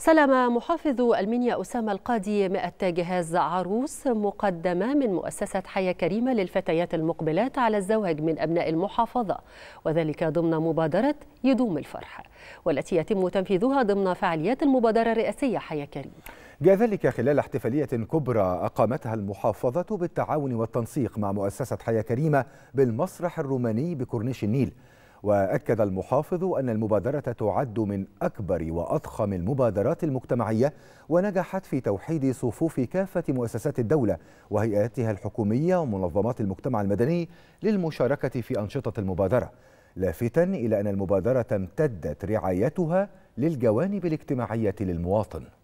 سلم محافظ المنيا أسامة القاضي 100 جهاز عروس مقدمة من مؤسسة حياة كريمة للفتيات المقبلات على الزواج من أبناء المحافظة وذلك ضمن مبادرة يدوم الفرح والتي يتم تنفيذها ضمن فعاليات المبادرة الرئاسية حياة كريمة جاء ذلك خلال احتفالية كبرى أقامتها المحافظة بالتعاون والتنسيق مع مؤسسة حياة كريمة بالمسرح الروماني بكورنيش النيل وأكد المحافظ أن المبادرة تعد من أكبر وأضخم المبادرات المجتمعية ونجحت في توحيد صفوف كافة مؤسسات الدولة وهيئاتها الحكومية ومنظمات المجتمع المدني للمشاركة في أنشطة المبادرة لافتا إلى أن المبادرة امتدت رعايتها للجوانب الاجتماعية للمواطن